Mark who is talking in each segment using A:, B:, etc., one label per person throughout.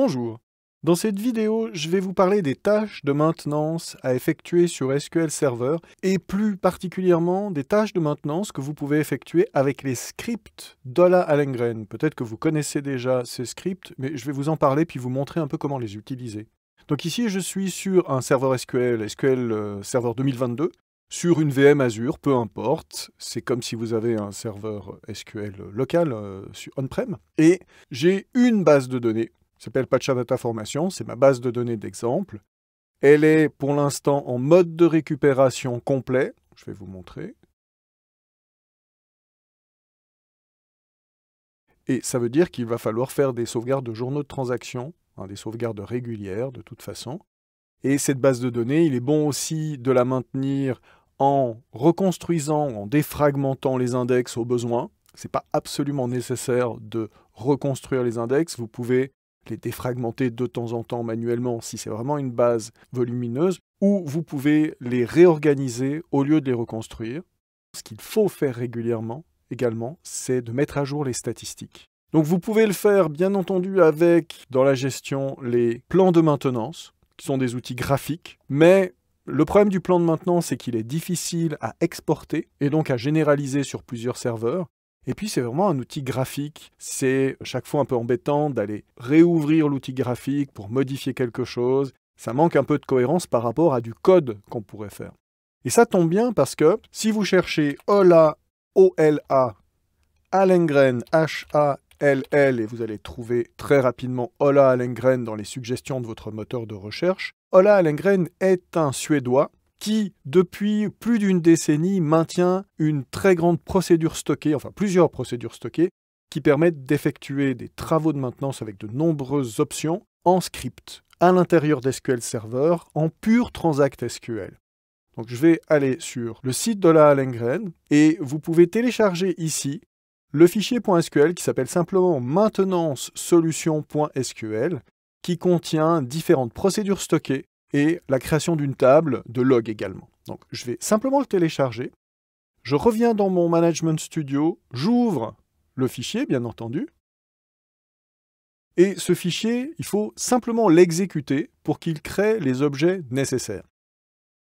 A: Bonjour. Dans cette vidéo, je vais vous parler des tâches de maintenance à effectuer sur SQL Server et plus particulièrement des tâches de maintenance que vous pouvez effectuer avec les scripts Dola Allengren. Peut-être que vous connaissez déjà ces scripts, mais je vais vous en parler puis vous montrer un peu comment les utiliser. Donc ici, je suis sur un serveur SQL, SQL Server 2022, sur une VM Azure, peu importe, c'est comme si vous avez un serveur SQL local euh, sur on-prem, et j'ai une base de données s'appelle Pacha Data Formation, c'est ma base de données d'exemple. Elle est pour l'instant en mode de récupération complet. Je vais vous montrer. Et ça veut dire qu'il va falloir faire des sauvegardes de journaux de transactions, hein, des sauvegardes régulières de toute façon. Et cette base de données, il est bon aussi de la maintenir en reconstruisant, en défragmentant les index au besoin. Ce n'est pas absolument nécessaire de reconstruire les index. Vous pouvez les défragmenter de temps en temps manuellement si c'est vraiment une base volumineuse, ou vous pouvez les réorganiser au lieu de les reconstruire. Ce qu'il faut faire régulièrement également, c'est de mettre à jour les statistiques. Donc vous pouvez le faire bien entendu avec dans la gestion les plans de maintenance, qui sont des outils graphiques, mais le problème du plan de maintenance, c'est qu'il est difficile à exporter et donc à généraliser sur plusieurs serveurs. Et puis c'est vraiment un outil graphique. C'est chaque fois un peu embêtant d'aller réouvrir l'outil graphique pour modifier quelque chose. Ça manque un peu de cohérence par rapport à du code qu'on pourrait faire. Et ça tombe bien parce que si vous cherchez Ola, o Allengren, H-A-L-L, et vous allez trouver très rapidement Hola Allengren dans les suggestions de votre moteur de recherche, Hola Allengren est un Suédois qui, depuis plus d'une décennie, maintient une très grande procédure stockée, enfin plusieurs procédures stockées, qui permettent d'effectuer des travaux de maintenance avec de nombreuses options en script, à l'intérieur d'SQL Server, en pur transact SQL. Donc je vais aller sur le site de la Allengren et vous pouvez télécharger ici le fichier .sql qui s'appelle simplement maintenance solution.sql qui contient différentes procédures stockées et la création d'une table de log également. Donc je vais simplement le télécharger. Je reviens dans mon Management Studio, j'ouvre le fichier, bien entendu. Et ce fichier, il faut simplement l'exécuter pour qu'il crée les objets nécessaires.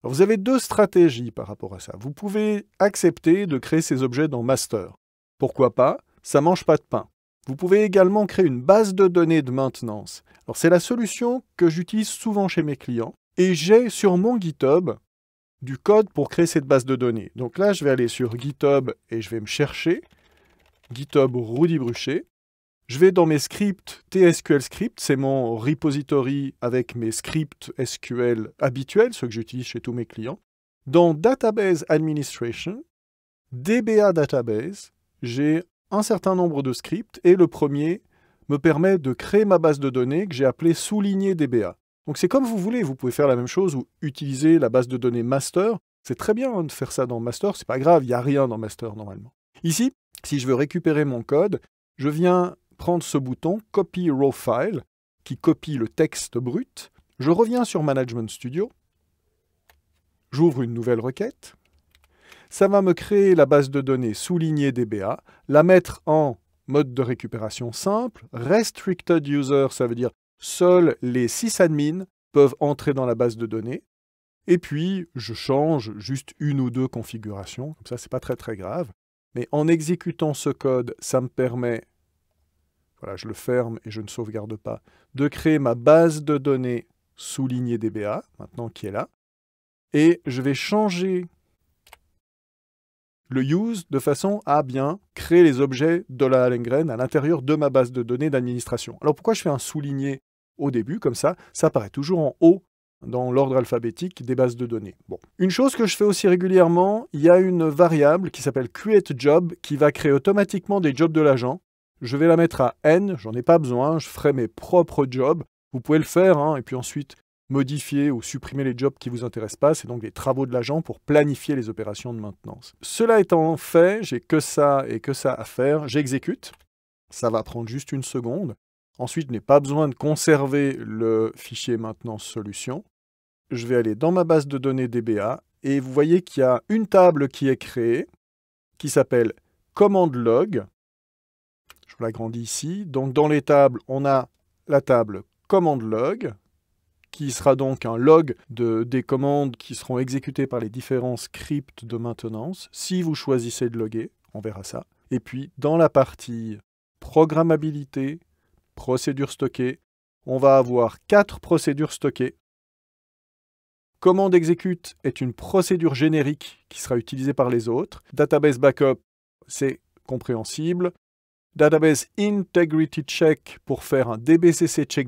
A: vous avez deux stratégies par rapport à ça. Vous pouvez accepter de créer ces objets dans master. Pourquoi pas Ça mange pas de pain. Vous pouvez également créer une base de données de maintenance. Alors c'est la solution que j'utilise souvent chez mes clients et j'ai sur mon GitHub du code pour créer cette base de données. Donc là, je vais aller sur GitHub et je vais me chercher GitHub Rudy Bruchet. Je vais dans mes scripts TSQL script, c'est mon repository avec mes scripts SQL habituels, ceux que j'utilise chez tous mes clients. Dans Database Administration, DBA Database, j'ai un certain nombre de scripts et le premier me permet de créer ma base de données que j'ai appelée souligner DBA. Donc c'est comme vous voulez, vous pouvez faire la même chose ou utiliser la base de données master. C'est très bien de faire ça dans master, c'est pas grave, il n'y a rien dans master normalement. Ici, si je veux récupérer mon code, je viens prendre ce bouton Copy Raw File qui copie le texte brut. Je reviens sur Management Studio, j'ouvre une nouvelle requête, ça va me créer la base de données soulignée DBA, la mettre en mode de récupération simple, restricted user, ça veut dire seuls les six admins peuvent entrer dans la base de données, et puis je change juste une ou deux configurations, comme ça c'est pas très très grave, mais en exécutant ce code, ça me permet, voilà, je le ferme et je ne sauvegarde pas, de créer ma base de données soulignée DBA, maintenant qui est là, et je vais changer le use de façon à bien créer les objets de la Allengren à l'intérieur de ma base de données d'administration. Alors pourquoi je fais un souligné au début comme ça Ça apparaît toujours en haut dans l'ordre alphabétique des bases de données. Bon. Une chose que je fais aussi régulièrement, il y a une variable qui s'appelle createJob qui va créer automatiquement des jobs de l'agent. Je vais la mettre à n, j'en ai pas besoin, je ferai mes propres jobs. Vous pouvez le faire, hein, et puis ensuite modifier ou supprimer les jobs qui vous intéressent pas, c'est donc les travaux de l'agent pour planifier les opérations de maintenance. Cela étant fait, j'ai que ça et que ça à faire, j'exécute. Ça va prendre juste une seconde. Ensuite, je n'ai pas besoin de conserver le fichier maintenance solution. Je vais aller dans ma base de données DBA et vous voyez qu'il y a une table qui est créée qui s'appelle commande log. Je l'agrandis ici. Donc dans les tables, on a la table commande log qui sera donc un log de, des commandes qui seront exécutées par les différents scripts de maintenance, si vous choisissez de loguer, on verra ça. Et puis, dans la partie programmabilité, procédures stockées, on va avoir quatre procédures stockées. Commande exécute est une procédure générique qui sera utilisée par les autres. Database backup, c'est compréhensible. Database Integrity Check pour faire un DBCC Check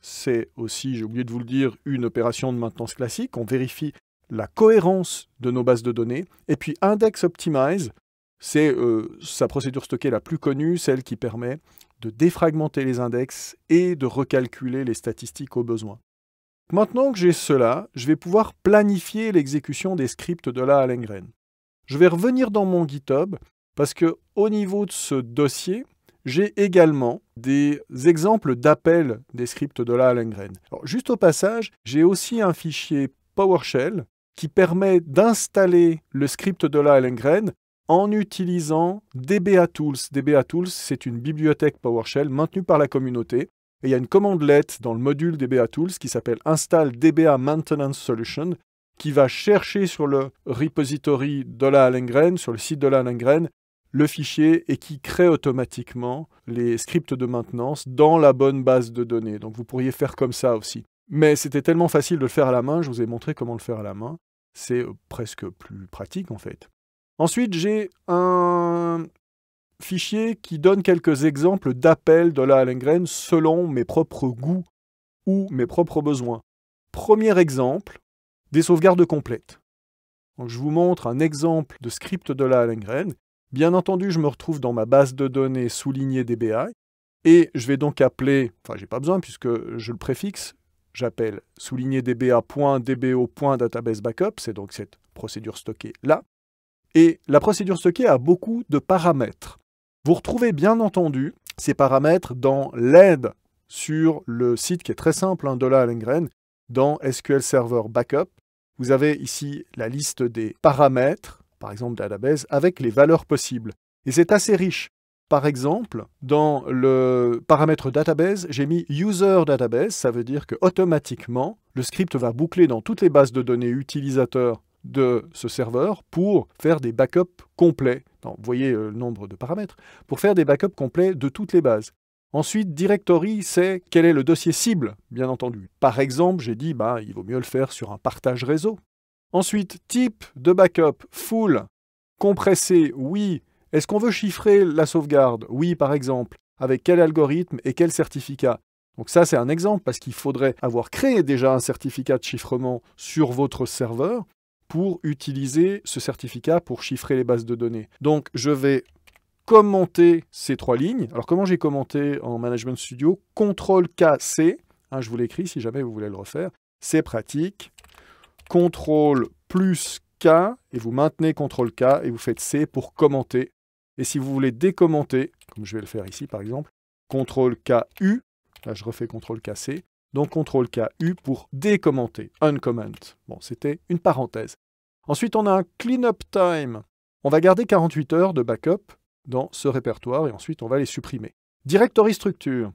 A: C'est aussi, j'ai oublié de vous le dire, une opération de maintenance classique. On vérifie la cohérence de nos bases de données. Et puis Index Optimize, c'est euh, sa procédure stockée la plus connue, celle qui permet de défragmenter les index et de recalculer les statistiques au besoin. Maintenant que j'ai cela, je vais pouvoir planifier l'exécution des scripts de la Allengren. Je vais revenir dans mon GitHub parce qu'au niveau de ce dossier, j'ai également des exemples d'appels des scripts de la Allengren. juste au passage, j'ai aussi un fichier PowerShell qui permet d'installer le script de la Allengren en utilisant DBA Tools. DBA Tools, c'est une bibliothèque PowerShell maintenue par la communauté. Et il y a une commandelette dans le module DBA Tools qui s'appelle install DBA Maintenance Solution qui va chercher sur le repository de la Allengren, sur le site de la Allengren, le fichier et qui crée automatiquement les scripts de maintenance dans la bonne base de données. Donc vous pourriez faire comme ça aussi. Mais c'était tellement facile de le faire à la main, je vous ai montré comment le faire à la main. C'est euh, presque plus pratique en fait. Ensuite, j'ai un fichier qui donne quelques exemples d'appels de la Allengren selon mes propres goûts ou mes propres besoins. Premier exemple, des sauvegardes complètes. je vous montre un exemple de script de la Allengren Bien entendu, je me retrouve dans ma base de données soulignée DBA, et je vais donc appeler, enfin j'ai pas besoin puisque je le préfixe, j'appelle souligné Backup, c'est donc cette procédure stockée là. Et la procédure stockée a beaucoup de paramètres. Vous retrouvez bien entendu ces paramètres dans l'aide sur le site qui est très simple hein, de à Allengren, dans SQL Server Backup. Vous avez ici la liste des paramètres par exemple database, avec les valeurs possibles. Et c'est assez riche. Par exemple, dans le paramètre database, j'ai mis user database, ça veut dire que automatiquement, le script va boucler dans toutes les bases de données utilisateurs de ce serveur pour faire des backups complets. vous voyez euh, le nombre de paramètres. Pour faire des backups complets de toutes les bases. Ensuite, directory, c'est quel est le dossier cible, bien entendu. Par exemple, j'ai dit, bah, il vaut mieux le faire sur un partage réseau. Ensuite, type de backup, full, compressé, oui. Est-ce qu'on veut chiffrer la sauvegarde Oui, par exemple. Avec quel algorithme et quel certificat donc ça, c'est un exemple parce qu'il faudrait avoir créé déjà un certificat de chiffrement sur votre serveur pour utiliser ce certificat pour chiffrer les bases de données. Donc je vais commenter ces trois lignes. Alors comment j'ai commenté en Management Studio ctrl kc hein, je vous l'écris si jamais vous voulez le refaire, c'est pratique, CTRL plus K, et vous maintenez CTRL K, et vous faites C pour commenter. Et si vous voulez décommenter, comme je vais le faire ici par exemple, CTRL K U, là je refais CTRL K C, donc CTRL K U pour décommenter, uncomment. Bon, c'était une parenthèse. Ensuite, on a un cleanup time. On va garder 48 heures de backup dans ce répertoire et ensuite on va les supprimer. Directory structure.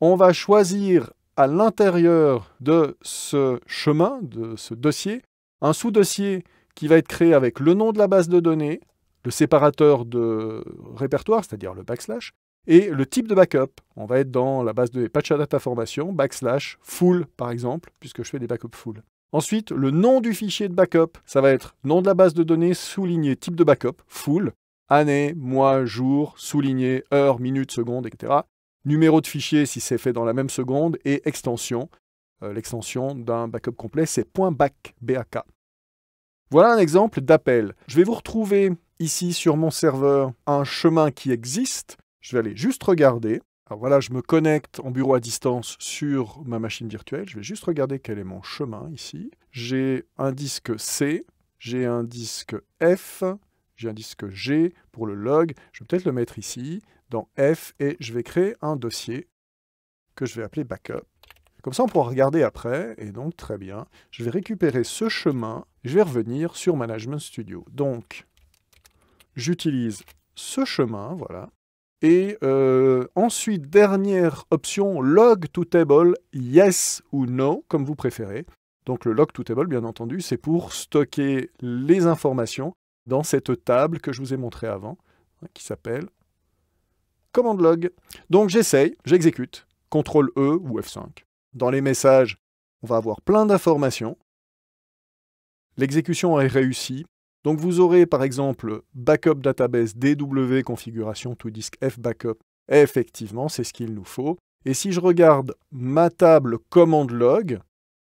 A: On va choisir à l'intérieur de ce chemin, de ce dossier, un sous-dossier qui va être créé avec le nom de la base de données, le séparateur de répertoire, c'est-à-dire le backslash, et le type de backup. On va être dans la base de patch data formation, backslash, full par exemple, puisque je fais des backups full. Ensuite, le nom du fichier de backup, ça va être nom de la base de données souligné type de backup, full, année, mois, jour, souligné, heure, minute, seconde, etc numéro de fichier si c'est fait dans la même seconde, et extension. Euh, l'extension d'un backup complet, c'est .back, Voilà un exemple d'appel. Je vais vous retrouver ici sur mon serveur un chemin qui existe. Je vais aller juste regarder. Alors voilà, je me connecte en bureau à distance sur ma machine virtuelle. Je vais juste regarder quel est mon chemin ici. J'ai un disque C, j'ai un disque F, j'ai un disque G pour le log. Je vais peut-être le mettre ici dans F et je vais créer un dossier que je vais appeler backup. Comme ça, on pourra regarder après, et donc très bien, je vais récupérer ce chemin, je vais revenir sur Management Studio. Donc, j'utilise ce chemin, voilà, et euh, ensuite, dernière option, log to table, yes ou no, comme vous préférez. Donc le log to table, bien entendu, c'est pour stocker les informations dans cette table que je vous ai montrée avant, hein, qui s'appelle commande log. Donc j'essaye, j'exécute, CTRL E ou F5. Dans les messages, on va avoir plein d'informations. L'exécution est réussie. Donc vous aurez par exemple backup database DW configuration to disk F backup. effectivement, c'est ce qu'il nous faut. Et si je regarde ma table commande log,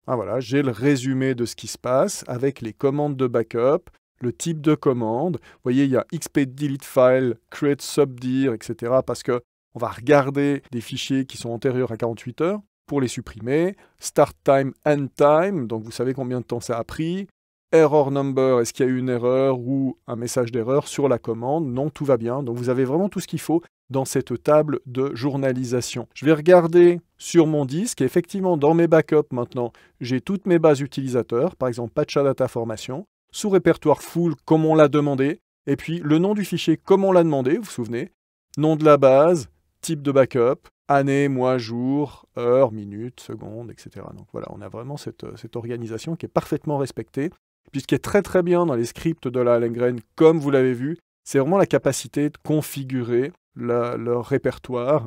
A: ah voilà, j'ai le résumé de ce qui se passe avec les commandes de backup, le type de commande. Vous voyez, il y a xp delete file, create subdir, etc. parce que on va regarder des fichiers qui sont antérieurs à 48 heures pour les supprimer. Start time, end time, donc vous savez combien de temps ça a pris. Error number, est-ce qu'il y a eu une erreur ou un message d'erreur sur la commande Non, tout va bien. Donc vous avez vraiment tout ce qu'il faut dans cette table de journalisation. Je vais regarder sur mon disque, effectivement dans mes backups maintenant, j'ai toutes mes bases utilisateurs, par exemple Patcha Data Formation, sous répertoire full comme on l'a demandé, et puis le nom du fichier comme on l'a demandé, vous vous souvenez, nom de la base, type de backup, année, mois, jour, heure, minute, seconde, etc. Donc voilà, on a vraiment euh, cette, organisation qui est parfaitement respectée. Puis ce qui est très très bien dans les scripts de la Lengrain comme vous l'avez vu, c'est vraiment la capacité de configurer leur répertoire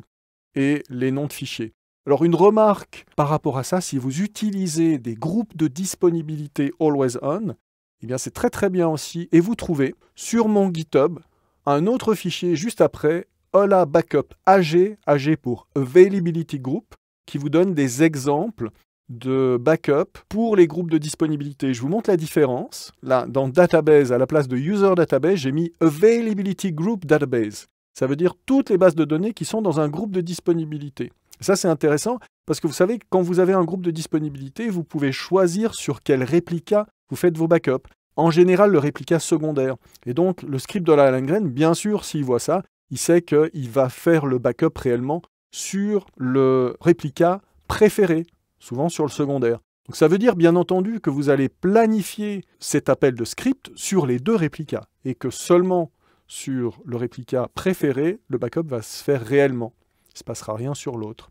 A: et les noms de fichiers. Alors une remarque par rapport à ça, si vous utilisez des groupes de disponibilité always on, eh bien c'est très très bien aussi. Et vous trouvez sur mon GitHub un autre fichier juste après, Hola Backup AG, AG pour Availability Group, qui vous donne des exemples de backup pour les groupes de disponibilité. Je vous montre la différence. Là, dans Database, à la place de User Database, j'ai mis Availability Group Database. Ça veut dire toutes les bases de données qui sont dans un groupe de disponibilité. ça, c'est intéressant parce que vous savez, quand vous avez un groupe de disponibilité, vous pouvez choisir sur quel réplica vous faites vos backups. En général, le réplica secondaire. Et donc, le script de la Langren, bien sûr, s'il voit ça, il sait qu'il va faire le backup réellement sur le réplica préféré, souvent sur le secondaire. Donc ça veut dire bien entendu que vous allez planifier cet appel de script sur les deux réplicas et que seulement sur le réplica préféré, le backup va se faire réellement. Il ne se passera rien sur l'autre.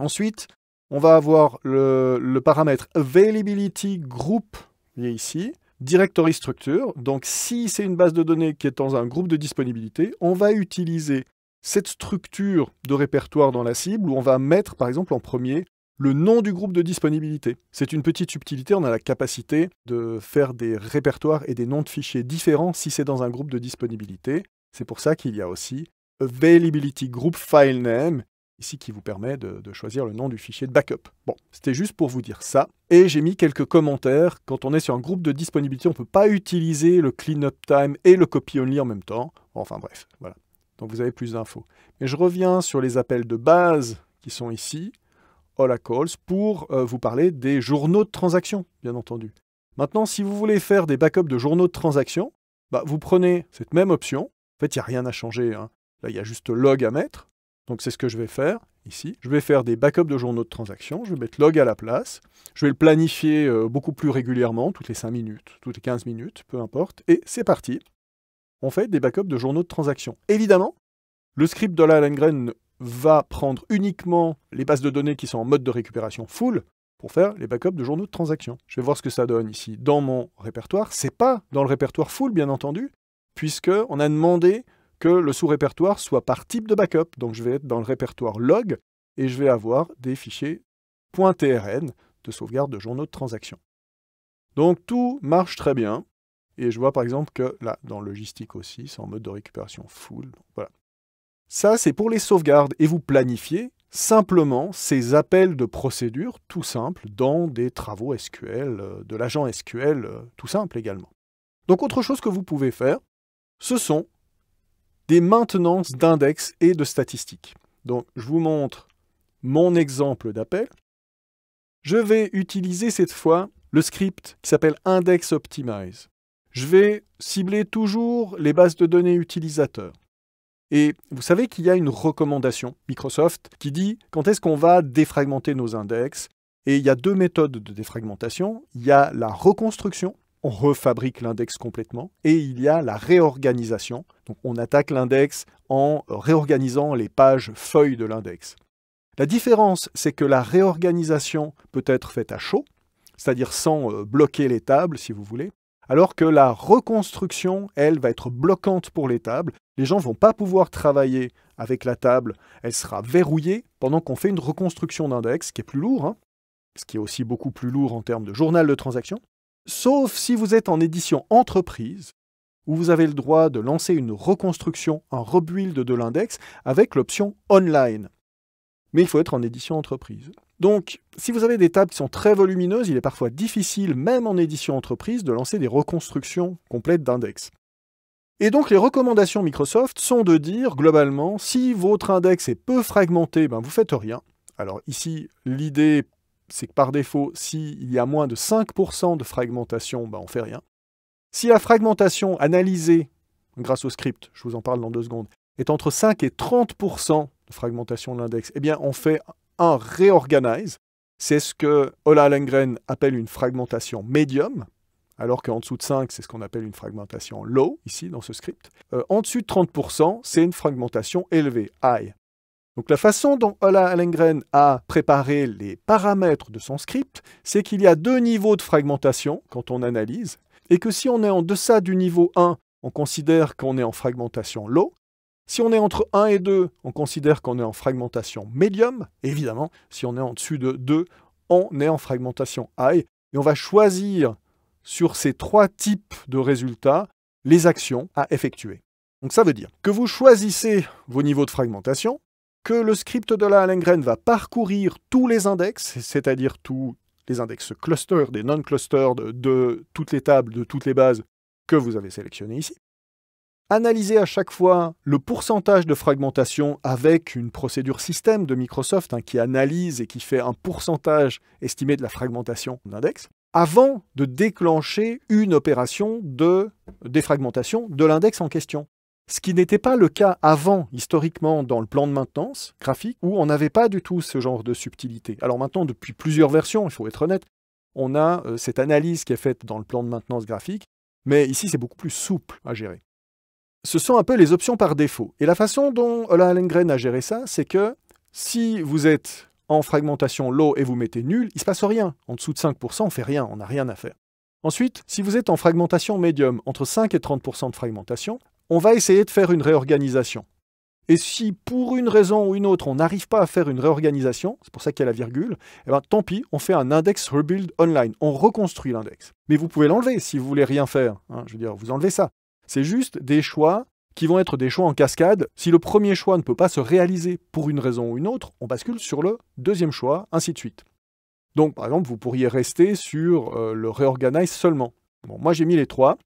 A: Ensuite, on va avoir le paramètre availability group a ici. Directory structure, donc si c'est une base de données qui est dans un groupe de disponibilité, on va utiliser cette structure de répertoire dans la cible où on va mettre par exemple en premier le nom du groupe de disponibilité. C'est une petite subtilité, on a la capacité de faire des répertoires et des noms de fichiers différents si c'est dans un groupe de disponibilité. C'est pour ça qu'il y a aussi Availability Group File Name ici qui vous permet de, choisir le nom du fichier de backup. Bon, c'était juste pour vous dire ça. Et j'ai mis quelques commentaires. Quand on est sur un groupe de disponibilité, on ne peut pas utiliser le cleanup time et le copy only en même temps. Enfin bref, voilà. Donc vous avez plus d'infos. Mais je reviens sur les appels de base qui sont ici, all calls, pour euh, vous parler des journaux de transactions, bien entendu. Maintenant, si vous voulez faire des backups de journaux de transactions, bah, vous prenez cette même option. En fait, il n'y a rien à changer. Hein. Là, il y a juste log à mettre. Donc c'est ce que je vais faire ici. Je vais faire des backups de journaux de transactions, je vais mettre log à la place, je vais le planifier euh, beaucoup plus régulièrement, toutes les 5 minutes, toutes les 15 minutes, peu importe, et c'est parti. On fait des backups de journaux de transactions. Évidemment, le script de la Langren va prendre uniquement les bases de données qui sont en mode de récupération full pour faire les backups de journaux de transactions. Je vais voir ce que ça donne ici dans mon répertoire. C'est pas dans le répertoire full, bien entendu, puisqu'on a demandé que le sous-répertoire soit par type de backup. Donc je vais être dans le répertoire log et je vais avoir des fichiers .trn de sauvegarde de journaux de transaction. Donc tout marche très bien. Et je vois par exemple que là, dans logistique aussi, c'est en mode de récupération full. Voilà. Ça, c'est pour les sauvegardes. Et vous planifiez simplement ces appels de procédure tout simples dans des travaux SQL, euh, de l'agent SQL euh, tout simple également. Donc autre chose que vous pouvez faire, ce sont des maintenances d'index et de statistiques. Donc, je vous montre mon exemple d'appel. Je vais utiliser cette fois le script qui s'appelle index optimize. Je vais cibler toujours les bases de données utilisateurs. Et vous savez qu'il y a une recommandation Microsoft qui dit quand est-ce qu'on va défragmenter nos index. Et il y a deux méthodes de défragmentation. Il y a la reconstruction, on refabrique l'index complètement, et il y a la réorganisation. Donc on attaque l'index en réorganisant les pages feuilles de l'index. La différence, c'est que la réorganisation peut être faite à chaud, c'est-à-dire sans euh, bloquer les tables, si vous voulez, alors que la reconstruction, elle, va être bloquante pour les tables. Les gens ne vont pas pouvoir travailler avec la table, elle sera verrouillée pendant qu'on fait une reconstruction d'index, qui est plus lourd, hein, ce qui est aussi beaucoup plus lourd en termes de journal de transaction sauf si vous êtes en édition entreprise, où vous avez le droit de lancer une reconstruction, un rebuild de l'index avec l'option online. Mais il faut être en édition entreprise. Donc, si vous avez des tables qui sont très volumineuses, il est parfois difficile, même en édition entreprise, de lancer des reconstructions complètes d'index. Et donc les recommandations Microsoft sont de dire globalement, si votre index est peu fragmenté, ben, vous faites rien. Alors ici, l'idée c'est que par défaut, s'il y a moins de 5% de fragmentation, bah on fait rien. Si la fragmentation analysée grâce au script, je vous en parle dans deux secondes, est entre 5 et 30% de fragmentation de l'index, eh bien on fait un reorganize. C'est ce que Ola Lengren appelle une fragmentation médium, alors qu'en dessous de 5, c'est ce qu'on appelle une fragmentation low, ici, dans ce script. Euh, en dessous de 30%, c'est une fragmentation élevée, high. Donc la façon dont Ola Allengren a préparé les paramètres de son script, c'est qu'il y a deux niveaux de fragmentation quand on analyse, et que si on est en deçà du niveau 1, on considère qu'on est en fragmentation low. Si on est entre 1 et 2, on considère qu'on est en fragmentation medium. Évidemment, si on est en dessus de 2, on est en fragmentation high. Et on va choisir sur ces trois types de résultats les actions à effectuer. Donc ça veut dire que vous choisissez vos niveaux de fragmentation, que le script de la Allengren va parcourir tous les index, c'est-à-dire tous les index clustered des non clustered de, toutes les tables, de toutes les bases que vous avez sélectionnées ici, analyser à chaque fois le pourcentage de fragmentation avec une procédure système de Microsoft hein, qui analyse et qui fait un pourcentage estimé de la fragmentation d'index, avant de déclencher une opération de défragmentation de l'index en question ce qui n'était pas le cas avant, historiquement, dans le plan de maintenance graphique, où on n'avait pas du tout ce genre de subtilité. Alors maintenant, depuis plusieurs versions, il faut être honnête, on a euh, cette analyse qui est faite dans le plan de maintenance graphique, mais ici, c'est beaucoup plus souple à gérer. Ce sont un peu les options par défaut. Et la façon dont Ola Allengren a géré ça, c'est que si vous êtes en fragmentation low et vous mettez nul, il ne se passe rien. En dessous de 5%, on fait rien, on n'a rien à faire. Ensuite, si vous êtes en fragmentation médium, entre 5 et 30% de fragmentation, on va essayer de faire une réorganisation. Et si pour une raison ou une autre, on n'arrive pas à faire une réorganisation, c'est pour ça qu'il y a la virgule, eh ben, tant pis, on fait un index rebuild online, on reconstruit l'index. Mais vous pouvez l'enlever si vous voulez rien faire. Hein. je veux dire, vous enlevez ça. C'est juste des choix qui vont être des choix en cascade. Si le premier choix ne peut pas se réaliser pour une raison ou une autre, on bascule sur le deuxième choix, ainsi de suite. Donc, par exemple, vous pourriez rester sur euh, le reorganize seulement. Bon, moi, j'ai mis les trois.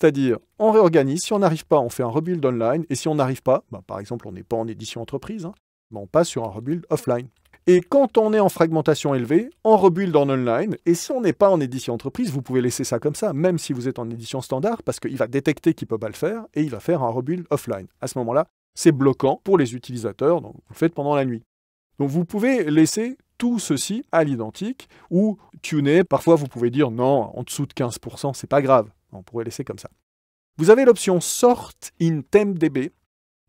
A: C'est-à-dire, on réorganise, si on n'arrive pas, on fait un rebuild online, et si on n'arrive pas, bah, par exemple, on n'est pas en édition entreprise, hein, bah, on passe sur un rebuild offline. Et quand on est en fragmentation élevée, on rebuild en online, et si on n'est pas en édition entreprise, vous pouvez laisser ça comme ça, même si vous êtes en édition standard, parce qu'il va détecter qu'il ne peut pas le faire, et il va faire un rebuild offline. À ce moment-là, c'est bloquant pour les utilisateurs, donc vous le faites pendant la nuit. Donc vous pouvez laisser tout ceci à l'identique, ou tuner, parfois vous pouvez dire non, en dessous de 15%, c'est pas grave. On pourrait laisser comme ça. Vous avez l'option Sort in TempDB,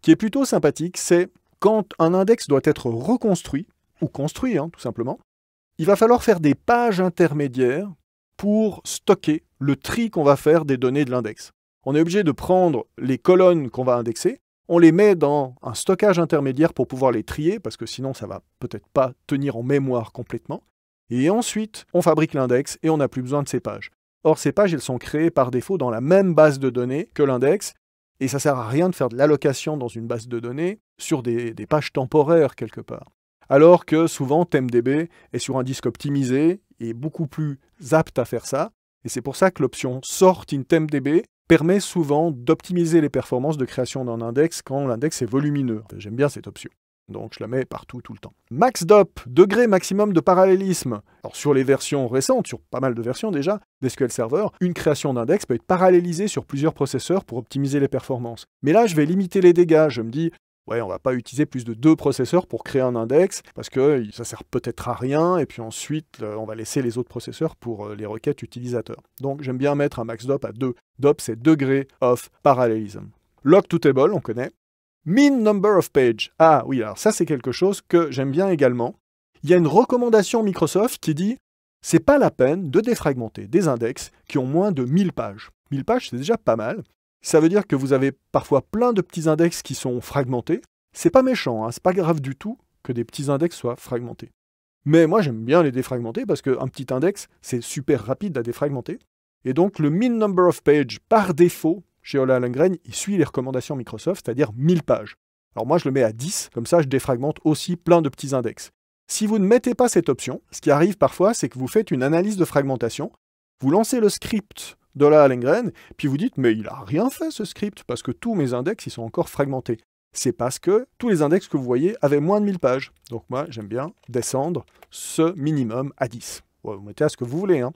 A: qui est plutôt sympathique. C'est quand un index doit être reconstruit, ou construit hein, tout simplement, il va falloir faire des pages intermédiaires pour stocker le tri qu'on va faire des données de l'index. On est obligé de prendre les colonnes qu'on va indexer, on les met dans un stockage intermédiaire pour pouvoir les trier, parce que sinon ça va peut-être pas tenir en mémoire complètement. Et ensuite, on fabrique l'index et on n'a plus besoin de ces pages. Or, ces pages, elles sont créées par défaut dans la même base de données que l'index, et ça sert à rien de faire de l'allocation dans une base de données sur des, pages temporaires quelque part. Alors que souvent, ThemeDB est sur un disque optimisé et beaucoup plus apte à faire ça, et c'est pour ça que l'option Sort in ThemeDB permet souvent d'optimiser les performances de création d'un index quand l'index est volumineux. J'aime bien cette option. Donc je la mets partout, tout le temps. Max DOP, degré maximum de parallélisme. Alors sur les versions récentes, sur pas mal de versions déjà, d'SQL Server, une création d'index peut être parallélisée sur plusieurs processeurs pour optimiser les performances. Mais là, je vais limiter les dégâts. Je me dis, ouais, on va pas utiliser plus de deux processeurs pour créer un index, parce que ça sert peut-être à rien, et puis ensuite, euh, on va laisser les autres processeurs pour euh, les requêtes utilisateurs. Donc j'aime bien mettre un max DOP à 2. DOP, c'est degré of parallélisme. Lock to table, on connaît. Min number of page ». Ah oui, alors ça c'est quelque chose que j'aime bien également. Il y a une recommandation Microsoft qui dit c'est pas la peine de défragmenter des index qui ont moins de 1000 pages. 1000 pages, c'est déjà pas mal. Ça veut dire que vous avez parfois plein de petits index qui sont fragmentés. C'est pas méchant, hein, c'est pas grave du tout que des petits index soient fragmentés. Mais moi, j'aime bien les défragmenter parce qu'un petit index, c'est super rapide à défragmenter. Et donc, le min number of page », par défaut, chez Ola Allengren, il suit les recommandations Microsoft, c'est-à-dire 1000 pages. Alors moi, je le mets à 10, comme ça, je défragmente aussi plein de petits index. Si vous ne mettez pas cette option, ce qui arrive parfois, c'est que vous faites une analyse de fragmentation, vous lancez le script d'Ola Allengren, puis vous dites, mais il n'a rien fait ce script, parce que tous mes index, ils sont encore fragmentés. C'est parce que tous les index que vous voyez avaient moins de 1000 pages. Donc moi, j'aime bien descendre ce minimum à 10. vous mettez à ce que vous voulez. Hein.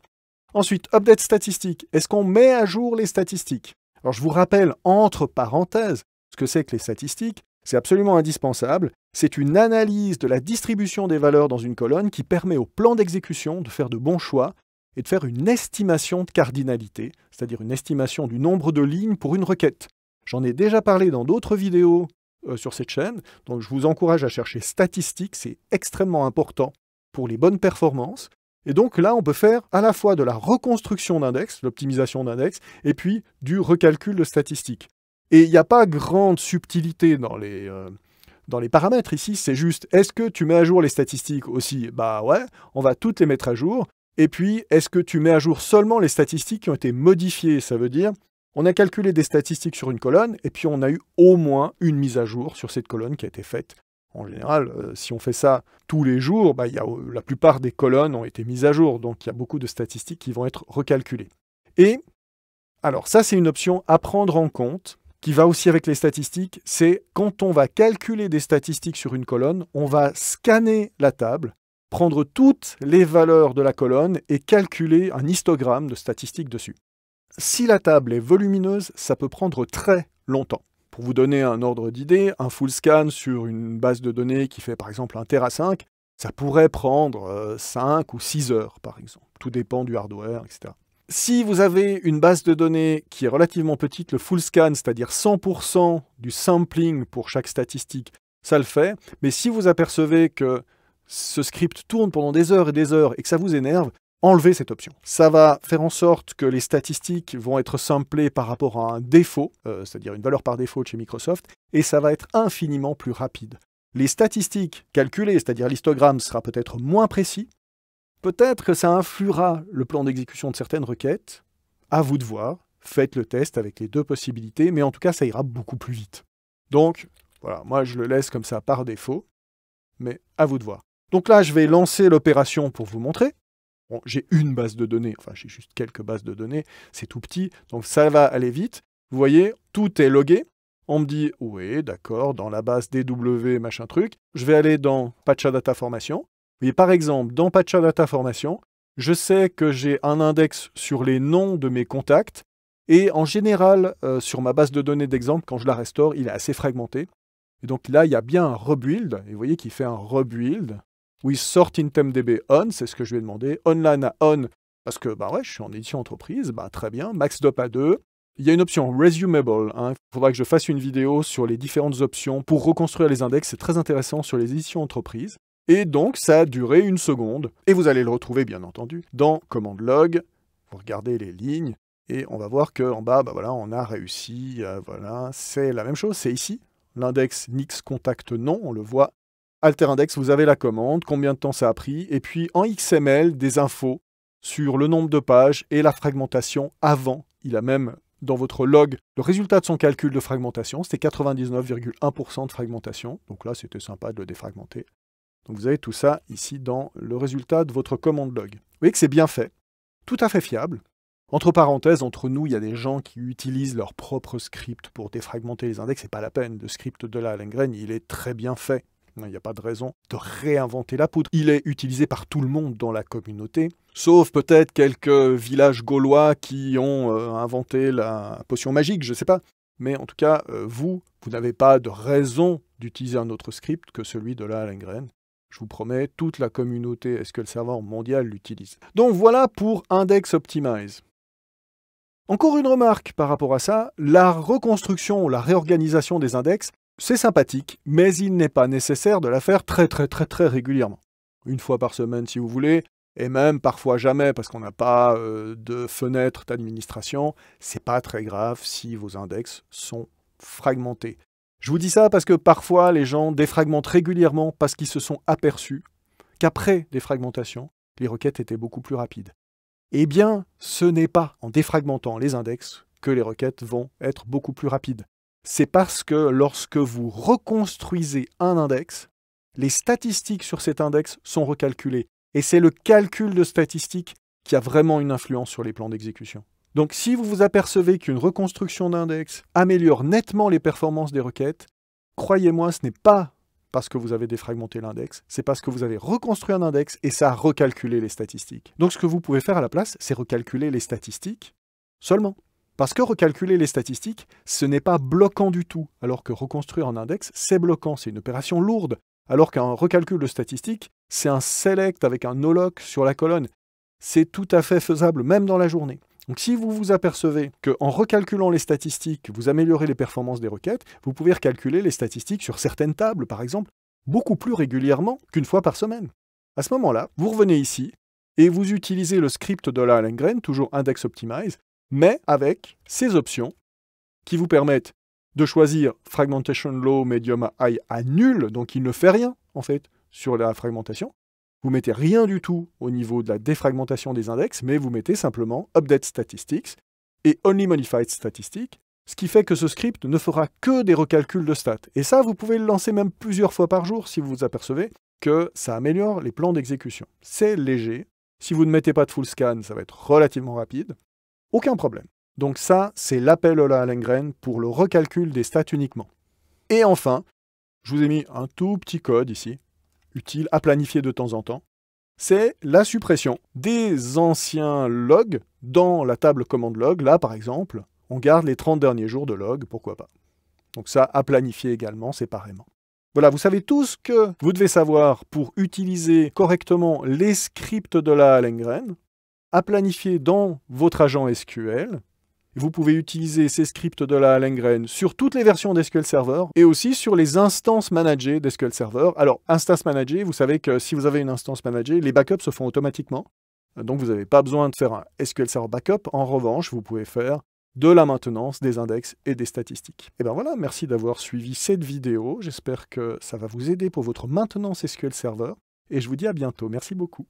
A: Ensuite, update statistique. Est-ce qu'on met à jour les statistiques alors je vous rappelle, entre parenthèses, ce que c'est que les statistiques, c'est absolument indispensable, c'est une analyse de la distribution des valeurs dans une colonne qui permet au plan d'exécution de faire de bons choix et de faire une estimation de cardinalité, c'est-à-dire une estimation du nombre de lignes pour une requête. J'en ai déjà parlé dans d'autres vidéos euh, sur cette chaîne, donc je vous encourage à chercher statistiques, c'est extrêmement important pour les bonnes performances, et donc là, on peut faire à la fois de la reconstruction d'index, l'optimisation d'index, et puis du recalcul de statistiques. Et il n'y a pas grande subtilité dans les, euh, paramètres ici, c'est juste est-ce que tu mets à jour les statistiques aussi Bah ouais, on va toutes les mettre à jour. Et puis, est-ce que tu mets à jour seulement les statistiques qui ont été modifiées Ça veut dire, on a calculé des statistiques sur une colonne, et puis on a eu au moins une mise à jour sur cette colonne qui a été faite en général, euh, si on fait ça tous les jours, bah, euh, la plupart des colonnes ont été mises à jour, donc il y a beaucoup de statistiques qui vont être recalculées. Et alors ça, c'est une option à prendre en compte qui va aussi avec les statistiques, c'est quand on va calculer des statistiques sur une colonne, on va scanner la table, prendre toutes les valeurs de la colonne et calculer un histogramme de statistiques dessus. Si la table est volumineuse, ça peut prendre très longtemps. Pour vous donner un ordre d'idée, un full scan sur une base de données qui fait par exemple un Tera 5, ça pourrait prendre 5 euh, ou 6 heures par exemple. Tout dépend du hardware, etc. Si vous avez une base de données qui est relativement petite, le full scan, c'est-à-dire 100% du sampling pour chaque statistique, ça le fait. Mais si vous apercevez que ce script tourne pendant des heures et des heures et que ça vous énerve, enlever cette option. Ça va faire en sorte que les statistiques vont être simplées par rapport à un défaut, euh, c'est-à-dire une valeur par défaut chez Microsoft, et ça va être infiniment plus rapide. Les statistiques calculées, c'est-à-dire l'histogramme, sera peut-être moins précis. Peut-être que ça influera le plan d'exécution de certaines requêtes. À vous de voir. Faites le test avec les deux possibilités, mais en tout cas, ça ira beaucoup plus vite. Donc, voilà, moi je le laisse comme ça par défaut, mais à vous de voir. Donc là, je vais lancer l'opération pour vous montrer j'ai une base de données, enfin j'ai juste quelques bases de données, c'est tout petit, donc ça va aller vite. Vous voyez, tout est logué. On me dit, oui, d'accord, dans la base DW, machin truc, je vais aller dans Patcha Data Formation. voyez, par exemple, dans Patcha Data Formation, je sais que j'ai un index sur les noms de mes contacts, et en général, euh, sur ma base de données d'exemple, quand je la restaure, il est assez fragmenté. Et donc là, il y a bien un rebuild, et vous voyez qu'il fait un rebuild, We sort IntemDB on, c'est ce que je lui ai demandé, online à on, parce que bah ouais, je suis en édition entreprise, bah très bien, MaxDop à 2. Il y a une option Resumable, hein. il faudra que je fasse une vidéo sur les différentes options pour reconstruire les index, c'est très intéressant sur les éditions entreprise, Et donc ça a duré une seconde, et vous allez le retrouver bien entendu dans commande log, vous regardez les lignes, et on va voir qu'en bas, bah voilà, on a réussi, euh, voilà, c'est la même chose, c'est ici, l'index Nix contact non, on le voit Alterindex, vous avez la commande, combien de temps ça a pris, et puis en XML, des infos sur le nombre de pages et la fragmentation avant. Il a même dans votre log le résultat de son calcul de fragmentation, c'était 99,1% de fragmentation. Donc là, c'était sympa de le défragmenter. Donc vous avez tout ça ici dans le résultat de votre commande log. Vous voyez que c'est bien fait, tout à fait fiable. Entre parenthèses, entre nous, il y a des gens qui utilisent leur propre script pour défragmenter les index. C'est pas la peine. Le script de la Langren, il est très bien fait. Hein, il n'y a pas de raison de réinventer la poudre. Il est utilisé par tout le monde dans la communauté, sauf peut-être quelques villages gaulois qui ont euh, inventé la potion magique, je ne sais pas. Mais en tout cas, euh, vous, vous n'avez pas de raison d'utiliser un autre script que celui de la Allengren. Je vous promets, toute la communauté est-ce ce que le serveur mondial l'utilise. Donc voilà pour Index Optimize. Encore une remarque par rapport à ça, la reconstruction, la réorganisation des index, c'est sympathique, mais il n'est pas nécessaire de la faire très très très très régulièrement. Une fois par semaine si vous voulez, et même parfois jamais parce qu'on n'a pas euh, de fenêtre d'administration, c'est pas très grave si vos index sont fragmentés. Je vous dis ça parce que parfois les gens défragmentent régulièrement parce qu'ils se sont aperçus qu'après défragmentation, les requêtes étaient beaucoup plus rapides. Eh bien, ce n'est pas en défragmentant les index que les requêtes vont être beaucoup plus rapides c'est parce que lorsque vous reconstruisez un index, les statistiques sur cet index sont recalculées. Et c'est le calcul de statistiques qui a vraiment une influence sur les plans d'exécution. Donc si vous vous apercevez qu'une reconstruction d'index améliore nettement les performances des requêtes, croyez-moi, ce n'est pas parce que vous avez défragmenté l'index, c'est parce que vous avez reconstruit un index et ça a recalculé les statistiques. Donc ce que vous pouvez faire à la place, c'est recalculer les statistiques seulement. Parce que recalculer les statistiques, ce n'est pas bloquant du tout, alors que reconstruire un index, c'est bloquant, c'est une opération lourde, alors qu'un recalcul de statistiques, c'est un select avec un no-lock sur la colonne. C'est tout à fait faisable, même dans la journée. Donc si vous vous apercevez qu'en recalculant les statistiques, vous améliorez les performances des requêtes, vous pouvez recalculer les statistiques sur certaines tables, par exemple, beaucoup plus régulièrement qu'une fois par semaine. À ce moment-là, vous revenez ici et vous utilisez le script de la Allengren, toujours index optimize, mais avec ces options qui vous permettent de choisir Fragmentation Low, Medium High à nul, donc il ne fait rien en fait sur la fragmentation. Vous mettez rien du tout au niveau de la défragmentation des index, mais vous mettez simplement Update Statistics et Only Modified Statistics, ce qui fait que ce script ne fera que des recalculs de stats. Et ça, vous pouvez le lancer même plusieurs fois par jour si vous vous apercevez que ça améliore les plans d'exécution. C'est léger. Si vous ne mettez pas de full scan, ça va être relativement rapide. Aucun problème. Donc ça, c'est l'appel la Allengren pour le recalcul des stats uniquement. Et enfin, je vous ai mis un tout petit code ici, utile à planifier de temps en temps. C'est la suppression des anciens logs dans la table commande log. Là, par exemple, on garde les 30 derniers jours de log, pourquoi pas. Donc ça, à planifier également séparément. Voilà, vous savez tout ce que vous devez savoir pour utiliser correctement les scripts de la Allengren à planifier dans votre agent SQL. Vous pouvez utiliser ces scripts de la Allengren sur toutes les versions d'SQL Server et aussi sur les instances managées d'SQL Server. Alors, instance managée, vous savez que si vous avez une instance managée, les backups se font automatiquement. Donc, vous n'avez pas besoin de faire un SQL Server Backup. En revanche, vous pouvez faire de la maintenance, des index et des statistiques. Et bien voilà, merci d'avoir suivi cette vidéo. J'espère que ça va vous aider pour votre maintenance SQL Server. Et je vous dis à bientôt. Merci beaucoup.